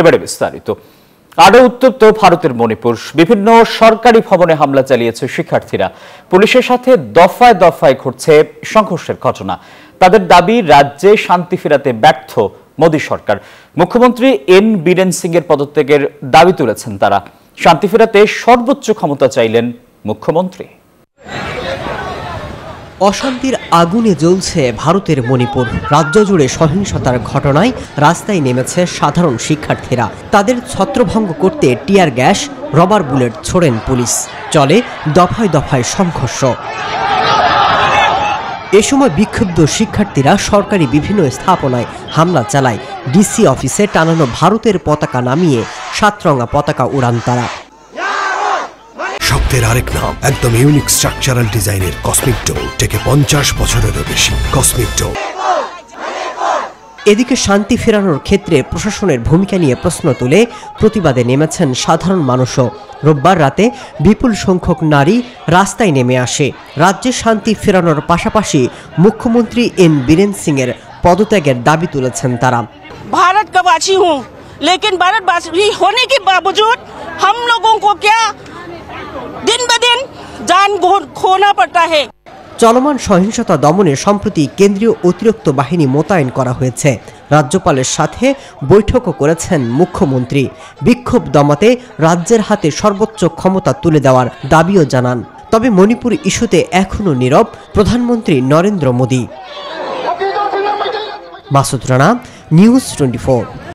এবারে বিস্তারিত আরো উত্তপ্ত ভারতের মণিপুর বিভিন্ন সরকারি ভবনে হামলা চালিয়েছে শিক্ষার্থীরা পুলিশের সাথে দফায় দফায় ঘটছে সংঘর্ষের ঘটনা তাদের দাবি রাজ্যে শান্তি ফেরাতে ব্যর্থ মোদী সরকার মুখ্যমন্ত্রী এন বীরেন সিং এর পদত্যাগের দাবি তুলেছেন তারা শান্তি ফেরাতে সর্বোচ্চ ক্ষমতা চাইলেন মুখ্যমন্ত্রী অশান্তির আগুনে জ্বলছে ভারতের মণিপুর রাজ্য জুড়ে সহিংসতার ঘটনায় রাস্তায় নেমেছে সাধারণ শিক্ষার্থীরা তাদের ছত্রভঙ্গ করতে টিয়ার গ্যাস রবার বুলেট ছোড়েন পুলিশ চলে দফায় দফায় সংঘর্ষ এ সময় বিক্ষুব্ধ শিক্ষার্থীরা সরকারি বিভিন্ন স্থাপনায় হামলা চালায় ডিসি অফিসে টানানো ভারতের পতাকা নামিয়ে সাতরঙা পতাকা উড়ান তারা রত্নের আরেক নাম একদম ইউনিক স্ট্রাকচারাল ডিজাইনের কসমিক ডোল থেকে পঞ্চাশ বছরেরও বেশি কসমিক ডোল এদিকে শান্তি ফেরানোর ক্ষেত্রে প্রশাসনের ভূমিকা নিয়ে প্রশ্ন তুলে প্রতিবাদে নেমেছেন সাধারণ মানুষও রোববার রাতে বিপুল সংখ্যক নারী রাস্তায় নেমে আসে রাজ্যে শান্তি ফেরানোর পাশাপাশি মুখ্যমন্ত্রী এন বীরেন সিংয়ের পদত্যাগের দাবি তুলেছেন তারা ভারত কাছি হুম লেকিন ভারত भारत কি होने के बावजूद দিন বে দিন যান খোনা পড়তা হে চলমান সহিংসতা দমনে সম্প্রতি কেন্দ্রীয় অতিরিক্ত বাহিনী মোতায়েন করা হয়েছে রাজ্যপালের সাথে বৈঠকও করেছেন মুখ্যমন্ত্রী বিক্ষোভ দমাতে রাজ্যের হাতে সর্বোচ্চ ক্ষমতা তুলে দেওয়ার দাবিও জানান তবে মণিপুর ইস্যুতে এখনও নীরব প্রধানমন্ত্রী নরেন্দ্র মোদী মাসুদ রানা নিউজ টোয়েন্টি